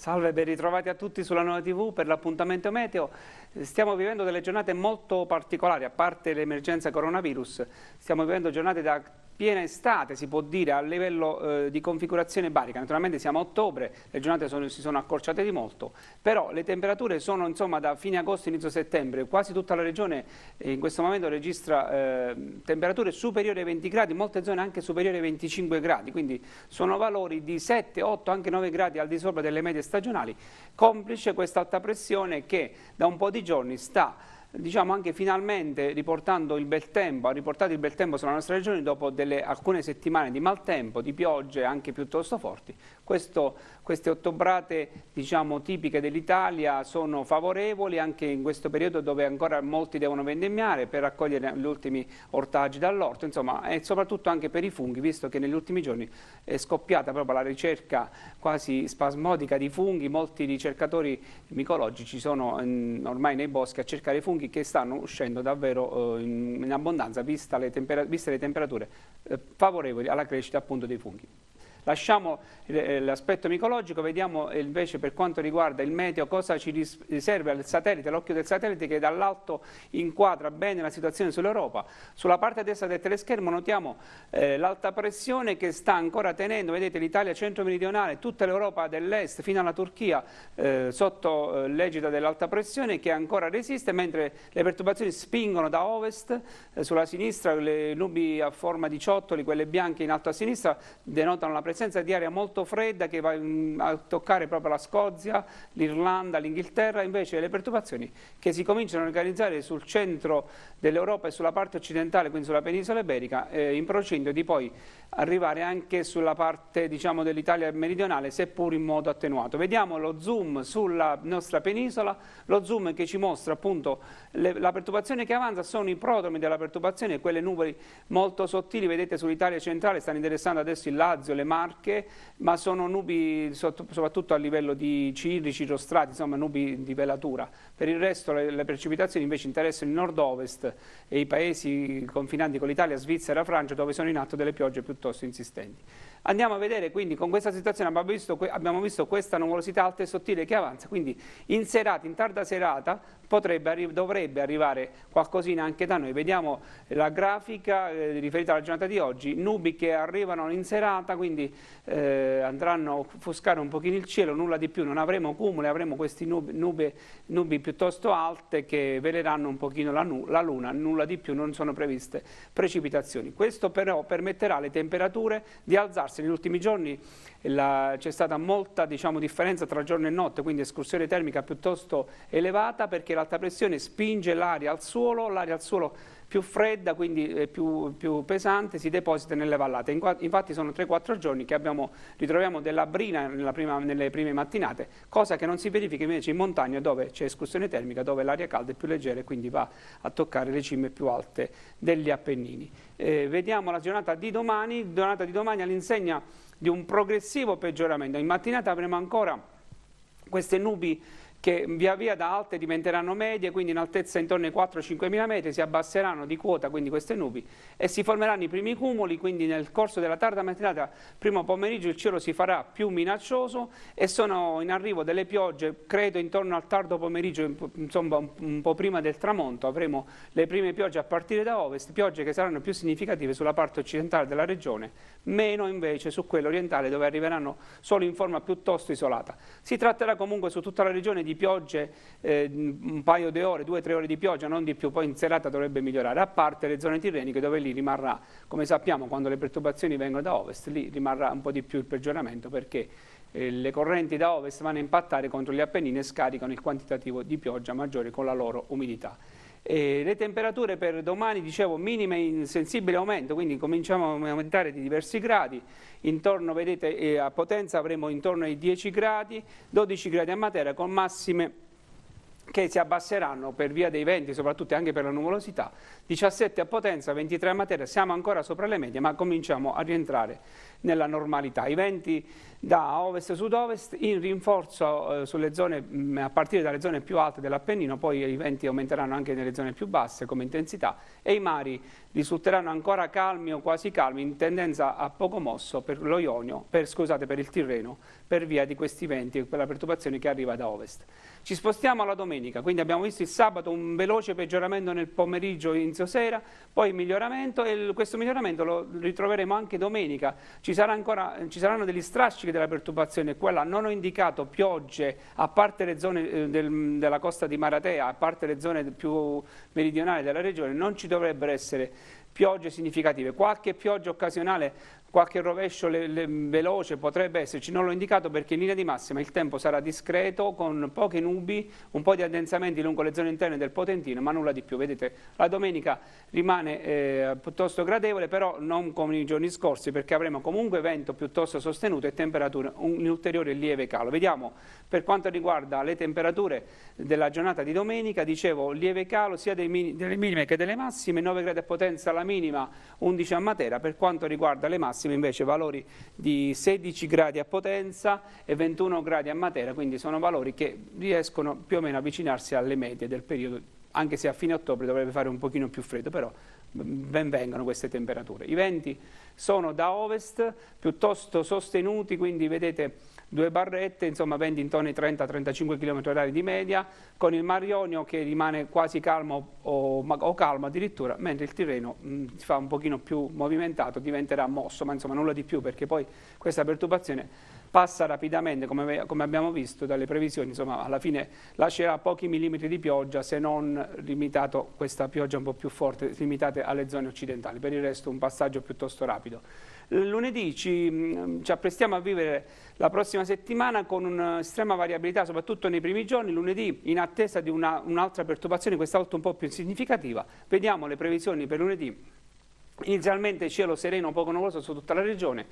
Salve, ben ritrovati a tutti sulla nuova TV per l'appuntamento meteo. Stiamo vivendo delle giornate molto particolari, a parte l'emergenza coronavirus, stiamo vivendo giornate da piena estate, si può dire, a livello eh, di configurazione barica. Naturalmente siamo a ottobre, le giornate sono, si sono accorciate di molto, però le temperature sono insomma, da fine agosto inizio settembre, quasi tutta la regione eh, in questo momento registra eh, temperature superiori ai 20 gradi, molte zone anche superiori ai 25 gradi, quindi sono valori di 7, 8, anche 9 gradi al di sopra delle medie stagionali, complice questa alta pressione che da un po' di giorni sta diciamo anche finalmente riportando il bel tempo, ha riportato il bel tempo sulla nostra regione dopo delle, alcune settimane di maltempo, di piogge anche piuttosto forti. Questo, queste ottobrate diciamo, tipiche dell'Italia sono favorevoli anche in questo periodo dove ancora molti devono vendemmiare per raccogliere gli ultimi ortaggi dall'orto, insomma, e soprattutto anche per i funghi, visto che negli ultimi giorni è scoppiata proprio la ricerca quasi spasmodica di funghi, molti ricercatori micologici sono in, mm, ormai nei boschi a cercare funghi funghi che stanno uscendo davvero eh, in, in, abbondanza viste le, viste le temperature eh, favorevoli alla crescita appunto dei funghi. Lasciamo eh, l'aspetto micologico, vediamo invece per quanto riguarda il meteo cosa ci riserve al satellite, l'occhio del satellite che dall'alto inquadra bene la situazione sull'Europa. Sulla parte destra del teleschermo notiamo eh, l'alta pressione che sta ancora tenendo, vedete l'Italia centro-meridionale, tutta l'Europa dell'est fino alla Turchia eh, sotto eh, l'egida dell'alta pressione che ancora resiste, mentre le perturbazioni spingono da ovest, eh, sulla sinistra le nubi a forma di ciottoli, quelle bianche in alto a sinistra denotano la pressione presenza di aria molto fredda che va mm, a toccare proprio la Scozia, l'Irlanda, l'Inghilterra, invece le perturbazioni che si cominciano a organizzare sul centro dell'Europa e sulla parte occidentale, quindi sulla penisola iberica, eh, in procinto di poi arrivare anche sulla parte diciamo, dell'Italia meridionale, seppur in modo attenuato. Vediamo lo zoom sulla nostra penisola, lo zoom che ci mostra appunto le, la perturbazione che avanza, sono i prodromi della perturbazione, quelle nuvole molto sottili, vedete sull'Italia centrale, stanno interessando adesso il Lazio, le Mani, Marche, ma sono nubi soprattutto a livello di cirri, cirrostrati, insomma nubi di velatura. Per il resto le, le precipitazioni invece interessano il nord-ovest e i paesi confinanti con l'Italia, Svizzera, Francia, dove sono in atto delle piogge piuttosto insistenti. Andiamo a vedere quindi con questa situazione abbiamo visto, abbiamo visto questa nuvolosità alta e sottile che avanza, quindi in serata, in tarda serata, potrebbe, dovrebbe arrivare qualcosina anche da noi. Vediamo la grafica eh, riferita alla giornata di oggi, nubi che arrivano in serata, quindi eh, andranno a offuscare un pochino il cielo, nulla di più, non avremo cumuli, avremo queste nubi, nubi, nubi, piuttosto alte che veleranno un pochino la, nu la luna, nulla di più, non sono previste precipitazioni. Questo però permetterà alle temperature di alzarsi negli ultimi giorni c'è stata molta diciamo, differenza tra giorno e notte, quindi escursione termica piuttosto elevata perché l'alta pressione spinge l'aria al suolo, l'aria al suolo più fredda, quindi eh, più, più, pesante, si deposita nelle vallate. Infatti sono 3-4 giorni che abbiamo, ritroviamo della brina prima, nelle prime mattinate, cosa che non si verifica invece in montagna dove c'è escursione termica, dove l'aria calda è più leggera e quindi va a toccare le cime più alte degli Appennini. Eh, vediamo la giornata di domani, giornata di domani all'insegna di un progressivo peggioramento. In mattinata avremo ancora queste nubi che via via da alte diventeranno medie, quindi in altezza intorno ai 4-5 mila metri si abbasseranno di quota quindi queste nubi e si formeranno i primi cumuli, quindi nel corso della tarda mattinata, primo pomeriggio il cielo si farà più minaccioso e sono in arrivo delle piogge, credo intorno al tardo pomeriggio, insomma un po' prima del tramonto, avremo le prime piogge a partire da ovest, piogge che saranno più significative sulla parte occidentale della regione, meno invece su quella orientale dove arriveranno solo in forma piuttosto isolata. Si tratterà comunque su tutta la regione di di piogge, eh, un paio di ore, due o tre ore di pioggia, non di più, poi in serata dovrebbe migliorare, a parte le zone tirreniche dove lì rimarrà, come sappiamo quando le perturbazioni vengono da ovest, lì rimarrà un po' di più il peggioramento perché eh, le correnti da ovest vanno a impattare contro gli Appennini e scaricano il quantitativo di pioggia maggiore con la loro umidità. E le temperature per domani, dicevo, minime in sensibile aumento, quindi cominciamo a aumentare di diversi gradi, intorno, vedete, a Potenza avremo intorno ai 10 gradi, 12 gradi a Matera con massime che si abbasseranno per via dei venti, soprattutto anche per la nuvolosità, 17 a potenza, 23 a materia, siamo ancora sopra le medie ma cominciamo a rientrare nella normalità. I venti da ovest-sud-ovest in rinforzo eh, zone, mh, mm, a partire dalle zone più alte dell'Appennino, poi i venti aumenteranno anche nelle zone più basse come intensità e i mari risulteranno ancora calmi o quasi calmi in tendenza a poco mosso per lo Ionio, per, scusate, per il Tirreno, per via di questi venti e quella perturbazione che arriva da ovest. Ci spostiamo alla domenica, quindi abbiamo visto il sabato un veloce peggioramento nel pomeriggio in inizio sera, poi miglioramento e questo miglioramento lo ritroveremo anche domenica. Ci, ancora, ci saranno degli strascichi della perturbazione, quella non ho indicato piogge, a parte le zone eh, del, della costa di Maratea, a parte le zone più meridionali della regione, non ci dovrebbero essere piogge significative, qualche pioggia occasionale, qualche rovescio le, le, veloce potrebbe esserci, non l'ho indicato perché in linea di massima il tempo sarà discreto con poche nubi, un po' di addensamenti lungo le zone interne del Potentino, ma nulla di più, vedete la domenica rimane eh, piuttosto gradevole, però non come i giorni scorsi perché avremo comunque vento piuttosto sostenuto e temperature un, ulteriore lieve calo. Vediamo per quanto riguarda le temperature della giornata di domenica, dicevo lieve calo sia dei, delle minime che delle massime, 9 gradi a potenza la la minima 11 a Matera, per quanto riguarda le massime invece valori di 16 gradi a Potenza e 21 gradi a Matera, quindi sono valori che riescono più o meno a avvicinarsi alle medie del periodo, anche se a fine ottobre dovrebbe fare un pochino più freddo, però mm, vengano queste temperature. I venti sono da ovest, piuttosto sostenuti, quindi vedete due barrette, insomma venti intorno ai 30-35 km h di media, con il Mar Ionio che rimane quasi calmo o, o calmo addirittura, mentre il Tirreno mh, mm, si fa un pochino più movimentato, diventerà mosso, ma insomma nulla di più perché poi questa perturbazione passa rapidamente, come, come abbiamo visto dalle previsioni, insomma alla fine lascerà pochi millimetri di pioggia se non limitato questa pioggia un po' più forte, limitate alle zone occidentali, per il resto un passaggio piuttosto rapido. Lunedì ci, mm, ci apprestiamo a vivere la prossima settimana con un'estrema eh, variabilità, soprattutto nei primi giorni, lunedì in attesa di un'altra un perturbazione, questa volta un po' più significativa. Vediamo le previsioni per lunedì. Inizialmente cielo sereno, poco nuvoloso su tutta la regione.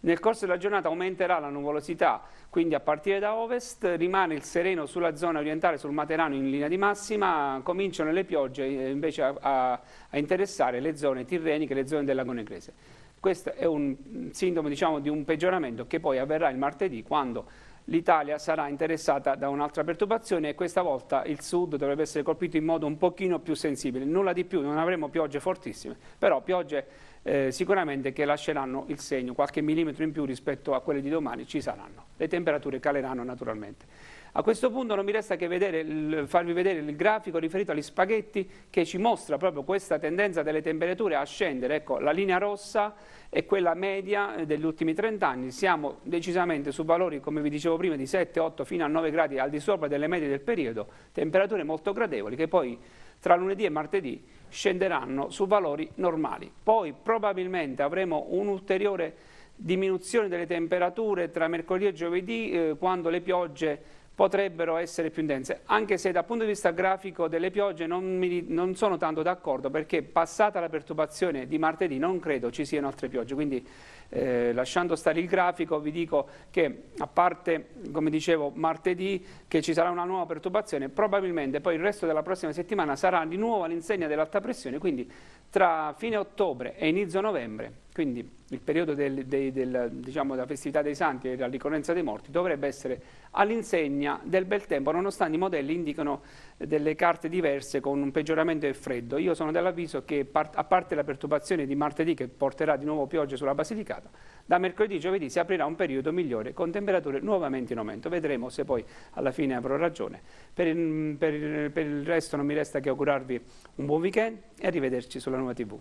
Nel corso della giornata aumenterà la nuvolosità, quindi a partire da ovest rimane il sereno sulla zona orientale, sul Materano in linea di massima, cominciano le piogge eh, invece a, a, a interessare le zone tirreniche, le zone del lago Negrese. Questo è un sintomo diciamo, di un peggioramento che poi avverrà il martedì quando l'Italia sarà interessata da un'altra perturbazione e questa volta il sud dovrebbe essere colpito in modo un pochino più sensibile, nulla di più, non avremo piogge fortissime, però piogge eh, sicuramente che lasceranno il segno, qualche millimetro in più rispetto a quelle di domani ci saranno, le temperature caleranno naturalmente. A questo punto non mi resta che vedere, farvi vedere il grafico riferito agli spaghetti che ci mostra proprio questa tendenza delle temperature a scendere. Ecco, la linea rossa è quella media eh, degli ultimi 30 anni. Siamo decisamente su valori, come vi dicevo prima, di 7, 8 fino a 9 gradi al di sopra delle medie del periodo, temperature molto gradevoli che poi tra lunedì e martedì scenderanno su valori normali. Poi probabilmente avremo un'ulteriore diminuzione delle temperature tra mercoledì e giovedì eh, quando le piogge potrebbero essere più intense, anche se dal punto di vista grafico delle piogge non, mi, non sono tanto d'accordo perché passata la perturbazione di martedì non credo ci siano altre piogge, quindi eh, lasciando stare il grafico vi dico che a parte, come dicevo, martedì che ci sarà una nuova perturbazione, probabilmente poi il resto della prossima settimana sarà di nuovo all'insegna dell'alta pressione, quindi tra fine ottobre e inizio novembre quindi il periodo del, del, del, diciamo, della festività dei santi e della ricorrenza dei morti dovrebbe essere all'insegna del bel tempo, nonostante i modelli indicano delle carte diverse con un peggioramento del freddo. Io sono dell'avviso che part, a parte la perturbazione di martedì che porterà di nuovo piogge sulla Basilicata, da mercoledì e giovedì si aprirà un periodo migliore con temperature nuovamente in aumento. Vedremo se poi alla fine avrò ragione. Per il, per il, per il resto non mi resta che augurarvi un buon weekend e arrivederci sulla nuova TV.